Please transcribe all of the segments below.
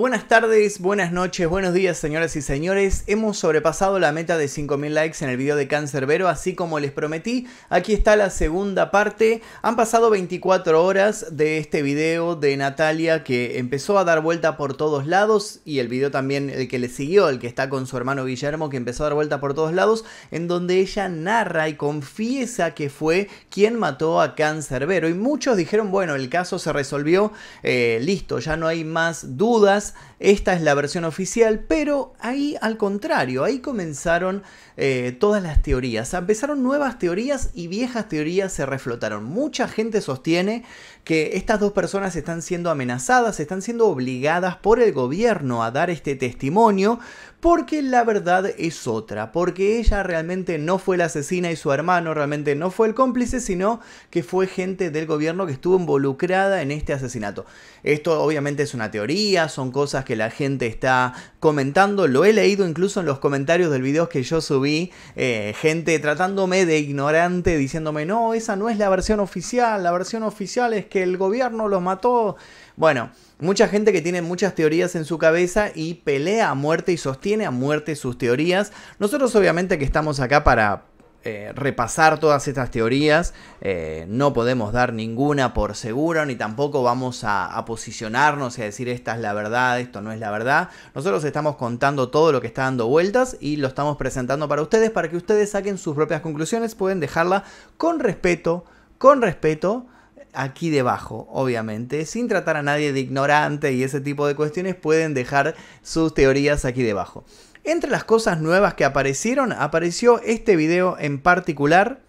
Buenas tardes, buenas noches, buenos días señoras y señores. Hemos sobrepasado la meta de 5.000 likes en el video de Vero, así como les prometí, aquí está la segunda parte. Han pasado 24 horas de este video de Natalia que empezó a dar vuelta por todos lados y el video también el que le siguió, el que está con su hermano Guillermo, que empezó a dar vuelta por todos lados, en donde ella narra y confiesa que fue quien mató a Vero. Y muchos dijeron, bueno, el caso se resolvió, eh, listo, ya no hay más dudas esta es la versión oficial, pero ahí al contrario, ahí comenzaron eh, todas las teorías. Empezaron nuevas teorías y viejas teorías se reflotaron. Mucha gente sostiene que estas dos personas están siendo amenazadas, están siendo obligadas por el gobierno a dar este testimonio porque la verdad es otra, porque ella realmente no fue la asesina y su hermano realmente no fue el cómplice, sino que fue gente del gobierno que estuvo involucrada en este asesinato. Esto obviamente es una teoría, son cosas que la gente está comentando, lo he leído incluso en los comentarios del video que yo subí, eh, gente tratándome de ignorante, diciéndome, no, esa no es la versión oficial, la versión oficial es que el gobierno los mató. Bueno, mucha gente que tiene muchas teorías en su cabeza y pelea a muerte y sostiene a muerte sus teorías. Nosotros obviamente que estamos acá para, eh, repasar todas estas teorías. Eh, no podemos dar ninguna por segura, ni tampoco vamos a, a, posicionarnos y a decir esta es la verdad, esto no es la verdad. Nosotros estamos contando todo lo que está dando vueltas y lo estamos presentando para ustedes, para que ustedes saquen sus propias conclusiones. Pueden dejarla con respeto, con respeto aquí debajo, obviamente, sin tratar a nadie de ignorante y ese tipo de cuestiones, pueden dejar sus teorías aquí debajo. Entre las cosas nuevas que aparecieron, apareció este video en particular.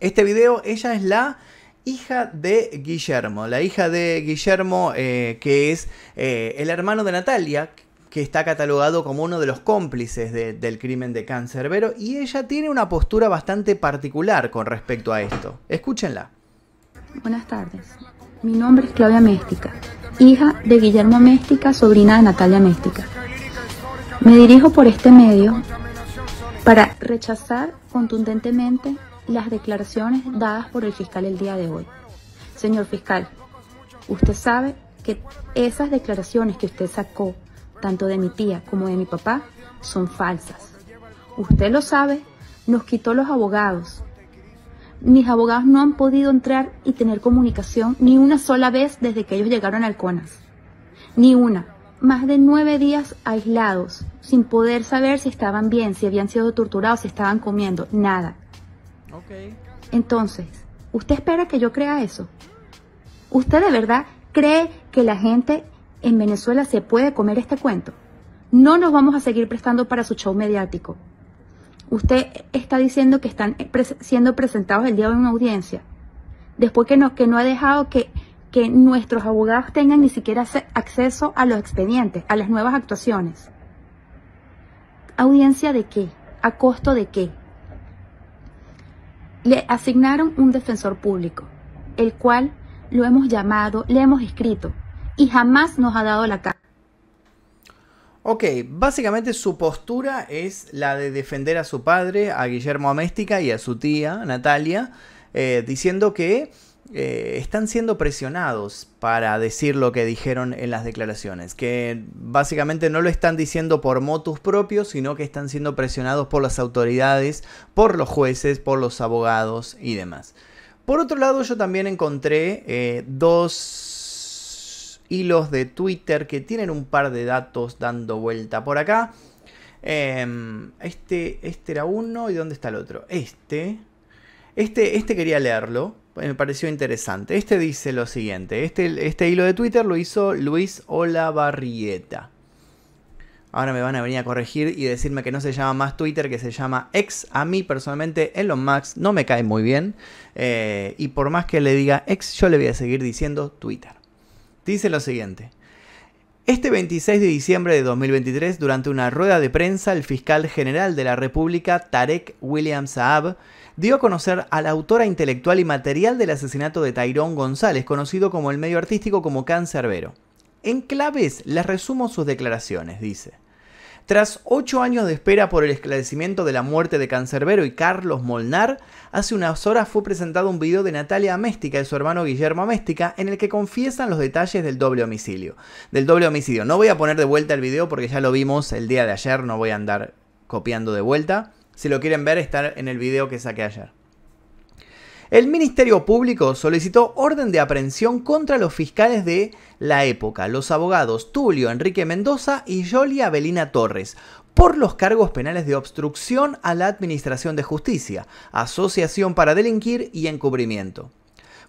Este video, ella es la hija de Guillermo, la hija de Guillermo eh, que es eh, el hermano de Natalia, que está catalogado como uno de los cómplices del crimen de Vero, y ella tiene una postura bastante particular con respecto a esto. Escúchenla. Buenas tardes. Mi nombre es Claudia Méstica, hija de Guillermo Méstica, sobrina de Natalia Méstica. Me dirijo por este medio para rechazar contundentemente las declaraciones dadas por el fiscal el día de hoy. Señor fiscal, usted sabe que esas declaraciones que usted sacó, tanto de mi tía como de mi papá, son falsas. Usted lo sabe, nos quitó los abogados, mis abogados no han podido entrar y tener comunicación ni una sola vez desde que ellos llegaron al CONAS. Ni una. Más de nueve días aislados, sin poder saber si estaban bien, si habían sido torturados, si estaban comiendo, nada. Entonces, ¿usted espera que yo crea eso? ¿Usted de verdad cree que la gente en Venezuela se puede comer este cuento? No nos vamos a seguir prestando para su show mediático. Usted está diciendo que están siendo presentados el día de una audiencia. Después que no, que no ha dejado que, que nuestros abogados tengan ni siquiera acceso a los expedientes, a las nuevas actuaciones. ¿Audiencia de qué? ¿A costo de qué? Le asignaron un defensor público, el cual lo hemos llamado, le hemos escrito y jamás nos ha dado la cara. Ok, básicamente su postura es la de defender a su padre, a Guillermo Améstica y a su tía, Natalia, eh, diciendo que eh, están siendo presionados para decir lo que dijeron en las declaraciones, que básicamente no lo están diciendo por motus propios, sino que están siendo presionados por las autoridades, por los jueces, por los abogados y demás. Por otro lado, yo también encontré eh, dos y los de Twitter que tienen un par de datos dando vuelta por acá. Em, este, este era uno y ¿dónde está el otro? Este. Este, este quería leerlo, me pareció interesante. Este dice lo siguiente, este, este hilo de Twitter lo hizo Luis Olavarrieta. Ahora me van a venir a corregir y decirme que no se llama más Twitter, que se llama ex. A mí personalmente en los max no me cae muy bien. Eh, y por más que le diga ex, yo le voy a seguir diciendo Twitter. Dice lo siguiente. Este 26 de diciembre de 2023, durante una rueda de prensa, el fiscal general de la República, Tarek William Saab, dio a conocer a la autora intelectual y material del asesinato de Tyrón González, conocido como el medio artístico como Vero. En claves les resumo sus declaraciones, dice. Tras ocho años de espera por el esclarecimiento de la muerte de Cancerbero y Carlos Molnar, hace unas horas fue presentado un video de Natalia Améstica y su hermano Guillermo Améstica en el que confiesan los detalles del doble homicidio. Del doble homicidio, no voy a poner de vuelta el video porque ya lo vimos el día de ayer, no voy a andar copiando de vuelta. Si lo quieren ver, está en el video que saqué ayer. El Ministerio Público solicitó orden de aprehensión contra los fiscales de la época, los abogados Tulio Enrique Mendoza y Jolie Avelina Torres, por los cargos penales de obstrucción a la Administración de Justicia, asociación para delinquir y encubrimiento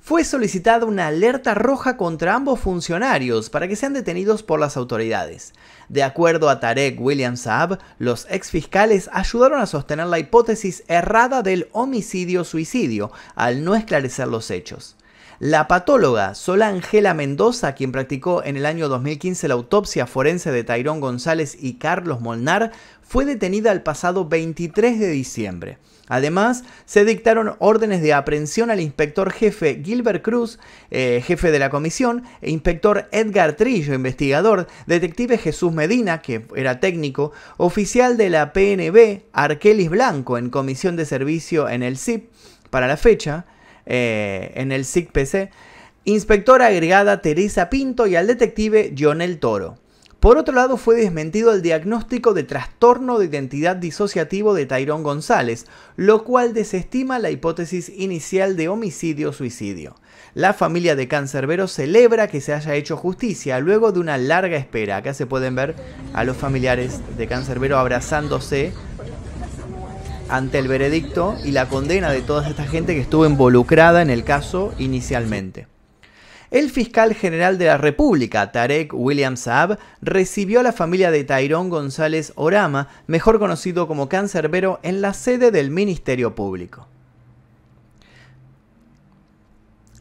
fue solicitada una alerta roja contra ambos funcionarios para que sean detenidos por las autoridades. De acuerdo a Tarek William Saab, los exfiscales ayudaron a sostener la hipótesis errada del homicidio-suicidio al no esclarecer los hechos. La patóloga Angela Mendoza, quien practicó en el año 2015 la autopsia forense de Tairón González y Carlos Molnar, fue detenida el pasado 23 de diciembre. Además, se dictaron órdenes de aprehensión al inspector jefe Gilbert Cruz, eh, jefe de la comisión, e inspector Edgar Trillo, investigador, detective Jesús Medina, que era técnico, oficial de la PNB, Arquelis Blanco, en comisión de servicio en el SIP, para la fecha, eh, en el SICPC, pc inspectora agregada Teresa Pinto y al detective Lionel Toro. Por otro lado, fue desmentido el diagnóstico de trastorno de identidad disociativo de Tyrón González, lo cual desestima la hipótesis inicial de homicidio-suicidio. La familia de Cancerbero celebra que se haya hecho justicia luego de una larga espera. Acá se pueden ver a los familiares de Cancerbero abrazándose ante el veredicto y la condena de toda esta gente que estuvo involucrada en el caso inicialmente. El fiscal general de la República, Tarek William Saab, recibió a la familia de Tyrón González Orama, mejor conocido como Cancerbero, en la sede del Ministerio Público.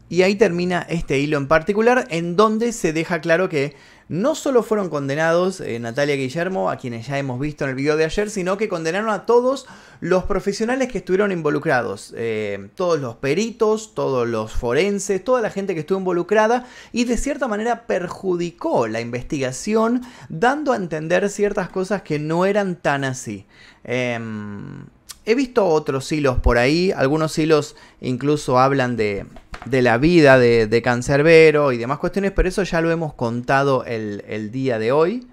Y ahí termina este hilo en particular, en donde se deja claro que no solo fueron condenados eh, Natalia Guillermo, a quienes ya hemos visto en el video de ayer, sino que condenaron a todos los profesionales que estuvieron involucrados. Eh, todos los peritos, todos los forenses, toda la gente que estuvo involucrada y de cierta manera perjudicó la investigación dando a entender ciertas cosas que no eran tan así. Em, he visto otros hilos por ahí, algunos hilos incluso hablan de de la vida de, de, Cancerbero y demás cuestiones, pero eso ya lo hemos contado el, día de hoy.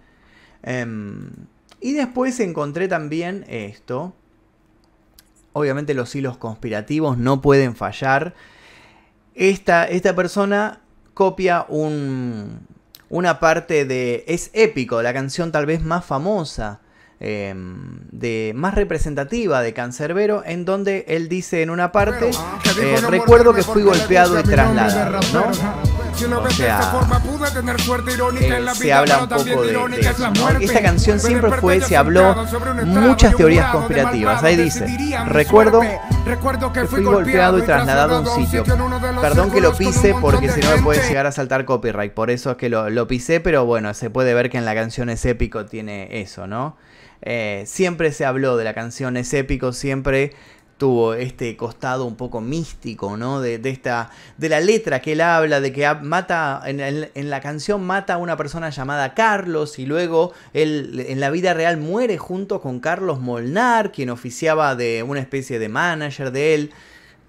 Em, y después encontré también esto. Obviamente los hilos conspirativos no pueden fallar. Esta, persona copia una parte de... Es épico, la canción tal vez más famosa Em, de, más representativa de Cancerbero, en donde él dice en una parte, ah, eh, recuerdo que fui golpeado y trasladado. ¿no? o sea, de eh, habla un poco de, eso, ¿no? Esta canción siempre fue, se habló muchas teorías conspirativas. Ahí dice, recuerdo que fui, golpeado y trasladado a un sitio. Perdón que lo pise porque si no me puede llegar a saltar copyright. Por eso es que lo, lo, pisé, pero bueno, se puede ver que en la canción Es épico tiene eso, ¿no? Eh, siempre se habló de la canción Es épico, siempre tuvo este costado un poco místico, ¿no? De, esta, de la letra que él habla, de que mata, en, en, la canción mata a una persona llamada Carlos y luego él en la vida real muere junto con Carlos Molnar, quien oficiaba de una especie de manager de él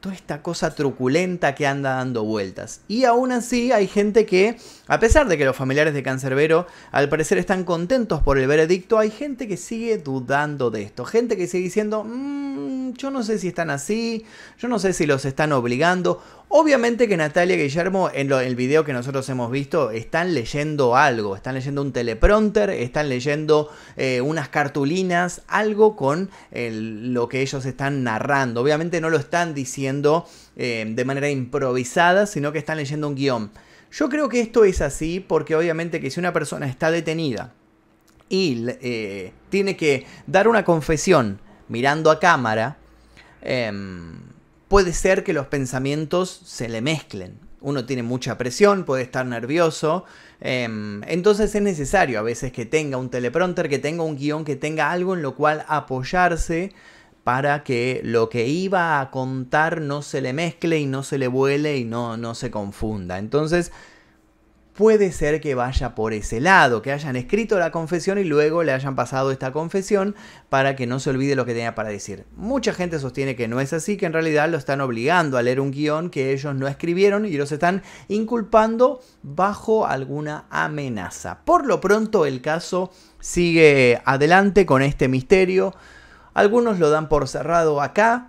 toda esta cosa truculenta que anda dando vueltas. Y aún así hay gente que, a pesar de que los familiares de Cancerbero al parecer están contentos por el veredicto, hay gente que sigue dudando de esto. Gente que sigue diciendo, mm, yo no sé si están así, yo no sé si los están obligando, Obviamente que Natalia y Guillermo, en, el video que nosotros hemos visto, están leyendo algo, están leyendo un teleprompter, están leyendo eh, unas cartulinas, algo con lo que ellos están narrando. Obviamente no lo están diciendo eh, de manera improvisada, sino que están leyendo un guión. Yo creo que esto es así porque obviamente que si una persona está detenida y eh, tiene que dar una confesión mirando a cámara, em, puede ser que los pensamientos se le mezclen. Uno tiene mucha presión, puede estar nervioso, em, entonces es necesario a veces que tenga un teleprompter, que tenga un guión, que tenga algo en lo cual apoyarse para que lo que iba a contar no se le mezcle y no se le vuele y no, no se confunda. Entonces puede ser que vaya por ese lado, que hayan escrito la confesión y luego le hayan pasado esta confesión para que no se olvide lo que tenía para decir. Mucha gente sostiene que no es así, que en realidad lo están obligando a leer un guión que ellos no escribieron y los están inculpando bajo alguna amenaza. Por lo pronto el caso sigue adelante con este misterio. Algunos lo dan por cerrado acá,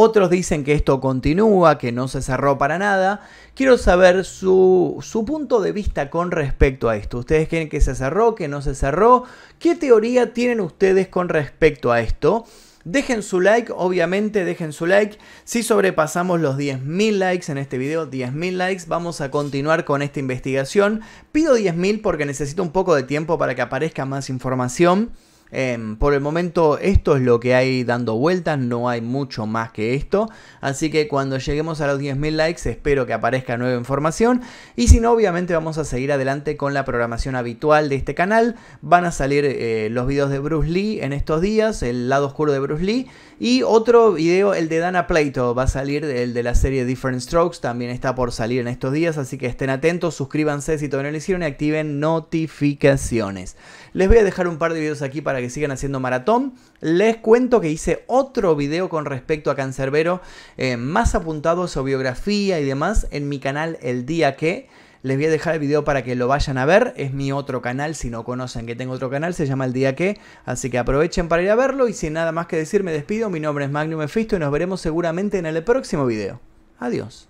otros dicen que esto continúa, que no se cerró para nada. Quiero saber su, punto de vista con respecto a esto. ¿Ustedes creen que se cerró, que no se cerró? ¿Qué teoría tienen ustedes con respecto a esto? Dejen su like, obviamente dejen su like. Si sobrepasamos los 10.000 likes en este video, 10.000 likes, vamos a continuar con esta investigación. Pido 10.000 porque necesito un poco de tiempo para que aparezca más información. Em, por el momento esto es lo que hay dando vueltas, no hay mucho más que esto. Así que cuando lleguemos a los 10.000 likes espero que aparezca nueva información. Y si no, obviamente vamos a seguir adelante con la programación habitual de este canal. Van a salir eh, los videos de Bruce Lee en estos días, el lado oscuro de Bruce Lee. Y otro video, el de Dana Plato, va a salir el de la serie Different Strokes, también está por salir en estos días. Así que estén atentos, suscríbanse si todavía no lo hicieron y activen notificaciones. Les voy a dejar un par de videos aquí para que sigan haciendo maratón. Les cuento que hice otro video con respecto a Cancerbero, eh, más apuntado a su biografía y demás, en mi canal El Día Que. Les voy a dejar el video para que lo vayan a ver. Es mi otro canal, si no conocen que tengo otro canal, se llama El Día Que. Así que aprovechen para ir a verlo y sin nada más que decir me despido. Mi nombre es Magnum Mefisto y nos veremos seguramente en el próximo video. Adiós.